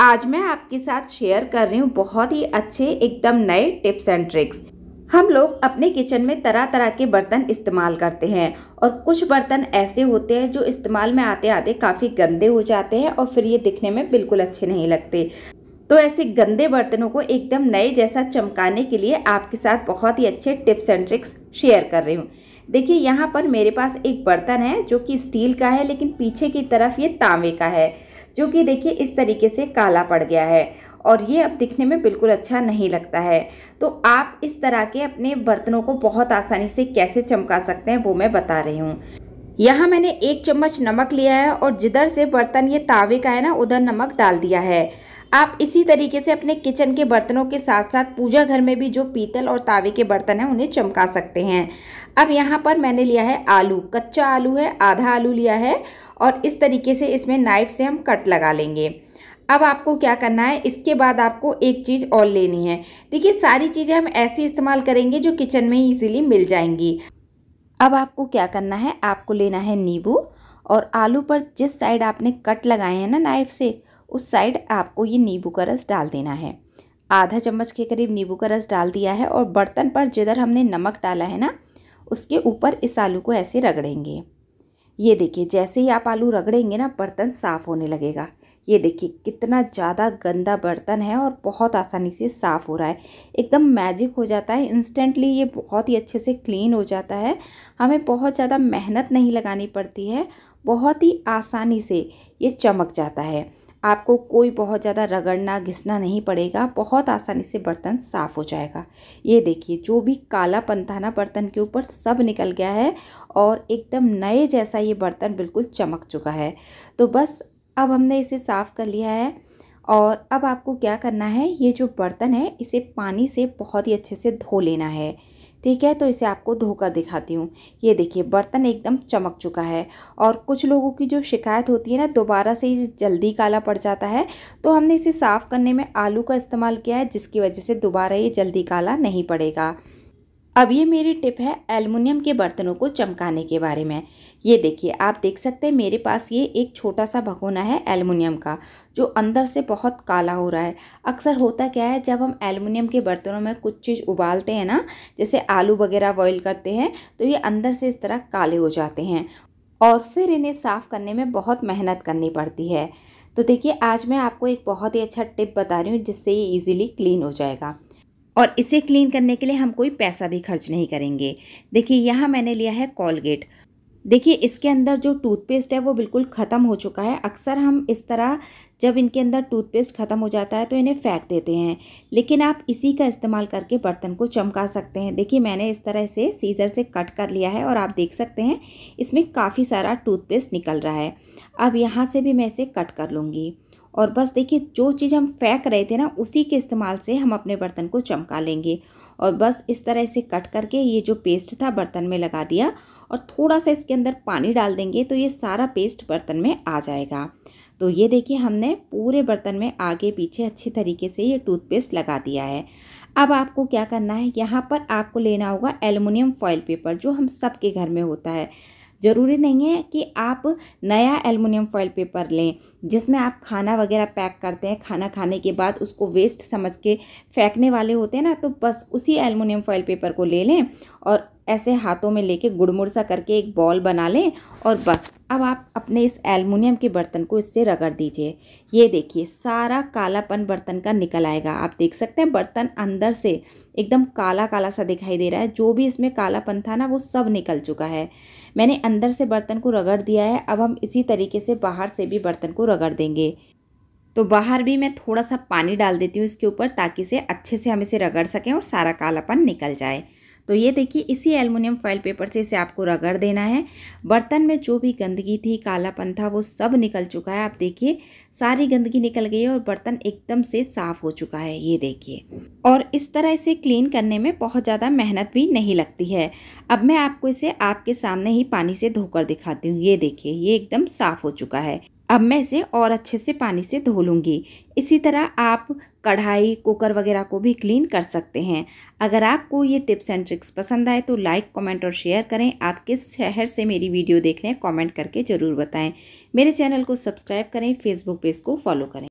आज मैं आपके साथ शेयर कर रही हूँ बहुत ही अच्छे एकदम नए टिप्स एंड ट्रिक्स हम लोग अपने किचन में तरह तरह के बर्तन इस्तेमाल करते हैं और कुछ बर्तन ऐसे होते हैं जो इस्तेमाल में आते आते काफ़ी गंदे हो जाते हैं और फिर ये दिखने में बिल्कुल अच्छे नहीं लगते तो ऐसे गंदे बर्तनों को एकदम नए जैसा चमकाने के लिए आपके साथ बहुत ही अच्छे टिप्स एंड ट्रिक्स शेयर कर रही हूँ देखिए यहाँ पर मेरे पास एक बर्तन है जो कि स्टील का है लेकिन पीछे की तरफ ये तांबे का है जो कि देखिए इस तरीके से काला पड़ गया है और ये अब दिखने में बिल्कुल अच्छा नहीं लगता है तो आप इस तरह के अपने बर्तनों को बहुत आसानी से कैसे चमका सकते हैं वो मैं बता रही हूँ यहाँ मैंने एक चम्मच नमक लिया है और जिधर से बर्तन ये तावे का है ना उधर नमक डाल दिया है आप इसी तरीके से अपने किचन के बर्तनों के साथ साथ पूजा घर में भी जो पीतल और तावे के बर्तन हैं उन्हें चमका सकते हैं अब यहाँ पर मैंने लिया है आलू कच्चा आलू है आधा आलू लिया है और इस तरीके से इसमें नाइफ से हम कट लगा लेंगे अब आपको क्या करना है इसके बाद आपको एक चीज़ और लेनी है देखिए सारी चीज़ें हम ऐसी इस्तेमाल करेंगे जो किचन में इजीली मिल जाएंगी अब आपको क्या करना है आपको लेना है नींबू और आलू पर जिस साइड आपने कट लगाए हैं ना नाइफ से उस साइड आपको ये नींबू का रस डाल देना है आधा चम्मच के करीब नींबू का रस डाल दिया है और बर्तन पर जिधर हमने नमक डाला है ना उसके ऊपर इस आलू को ऐसे रगड़ेंगे ये देखिए जैसे ही आप आलू रगड़ेंगे ना बर्तन साफ़ होने लगेगा ये देखिए कितना ज़्यादा गंदा बर्तन है और बहुत आसानी से साफ़ हो रहा है एकदम मैजिक हो जाता है इंस्टेंटली ये बहुत ही अच्छे से क्लीन हो जाता है हमें बहुत ज़्यादा मेहनत नहीं लगानी पड़ती है बहुत ही आसानी से ये चमक जाता है आपको कोई बहुत ज़्यादा रगड़ना घिसना नहीं पड़ेगा बहुत आसानी से बर्तन साफ़ हो जाएगा ये देखिए जो भी कालापन था ना बर्तन के ऊपर सब निकल गया है और एकदम नए जैसा ये बर्तन बिल्कुल चमक चुका है तो बस अब हमने इसे साफ़ कर लिया है और अब आपको क्या करना है ये जो बर्तन है इसे पानी से बहुत ही अच्छे से धो लेना है ठीक है तो इसे आपको धोकर दिखाती हूँ ये देखिए बर्तन एकदम चमक चुका है और कुछ लोगों की जो शिकायत होती है ना दोबारा से जल्दी काला पड़ जाता है तो हमने इसे साफ़ करने में आलू का इस्तेमाल किया है जिसकी वजह से दोबारा ये जल्दी काला नहीं पड़ेगा अब ये मेरी टिप है एलमिनियम के बर्तनों को चमकाने के बारे में ये देखिए आप देख सकते हैं मेरे पास ये एक छोटा सा भगोना है एलमिनियम का जो अंदर से बहुत काला हो रहा है अक्सर होता क्या है जब हम एलमिनियम के बर्तनों में कुछ चीज़ उबालते हैं ना जैसे आलू वगैरह बॉयल करते हैं तो ये अंदर से इस तरह काले हो जाते हैं और फिर इन्हें साफ़ करने में बहुत मेहनत करनी पड़ती है तो देखिए आज मैं आपको एक बहुत ही अच्छा टिप बता रही हूँ जिससे ये ईज़िली क्लीन हो जाएगा और इसे क्लीन करने के लिए हम कोई पैसा भी खर्च नहीं करेंगे देखिए यहाँ मैंने लिया है कॉलगेट देखिए इसके अंदर जो टूथपेस्ट है वो बिल्कुल ख़त्म हो चुका है अक्सर हम इस तरह जब इनके अंदर टूथपेस्ट ख़त्म हो जाता है तो इन्हें फेंक देते हैं लेकिन आप इसी का इस्तेमाल करके बर्तन को चमका सकते हैं देखिए मैंने इस तरह से सीज़र से कट कर लिया है और आप देख सकते हैं इसमें काफ़ी सारा टूथपेस्ट निकल रहा है अब यहाँ से भी मैं इसे कट कर लूँगी और बस देखिए जो चीज़ हम फेंक रहे थे ना उसी के इस्तेमाल से हम अपने बर्तन को चमका लेंगे और बस इस तरह से कट करके ये जो पेस्ट था बर्तन में लगा दिया और थोड़ा सा इसके अंदर पानी डाल देंगे तो ये सारा पेस्ट बर्तन में आ जाएगा तो ये देखिए हमने पूरे बर्तन में आगे पीछे अच्छे तरीके से ये टूथपेस्ट लगा दिया है अब आपको क्या करना है यहाँ पर आपको लेना होगा एलुमिनियम फॉयल पेपर जो हम सब के घर में होता है ज़रूरी नहीं है कि आप नया एलमिनियम फॉयल पेपर लें जिसमें आप खाना वगैरह पैक करते हैं खाना खाने के बाद उसको वेस्ट समझ के फेंकने वाले होते हैं ना तो बस उसी एलमिनियम फॉयल पेपर को ले लें और ऐसे हाथों में लेके गुड़मुड़ सा करके एक बॉल बना लें और बस अब आप अपने इस एलमुनियम के बर्तन को इससे रगड़ दीजिए ये देखिए सारा कालापन बर्तन का निकल आएगा आप देख सकते हैं बर्तन अंदर से एकदम काला काला सा दिखाई दे रहा है जो भी इसमें कालापन था ना वो सब निकल चुका है मैंने अंदर से बर्तन को रगड़ दिया है अब हम इसी तरीके से बाहर से भी बर्तन को रगड़ देंगे तो बाहर भी मैं थोड़ा सा पानी डाल देती हूँ इसके ऊपर ताकि से अच्छे से हम इसे रगड़ सकें और सारा कालापन निकल जाए तो ये देखिए इसी एलमिनियम फॉइल पेपर से इसे आपको रगड़ देना है बर्तन में जो भी गंदगी थी कालापन था वो सब निकल चुका है आप देखिए सारी गंदगी निकल गई है और बर्तन एकदम से साफ़ हो चुका है ये देखिए और इस तरह इसे क्लीन करने में बहुत ज़्यादा मेहनत भी नहीं लगती है अब मैं आपको इसे आपके सामने ही पानी से धोकर दिखाती हूँ ये देखिए ये एकदम साफ़ हो चुका है अब मैं इसे और अच्छे से पानी से धो लूँगी इसी तरह आप कढ़ाई कुकर वगैरह को भी क्लीन कर सकते हैं अगर आपको ये टिप्स एंड ट्रिक्स पसंद आए तो लाइक कमेंट और शेयर करें आप किस शहर से मेरी वीडियो देख रहे हैं कॉमेंट करके ज़रूर बताएं मेरे चैनल को सब्सक्राइब करें फेसबुक पेज को फॉलो करें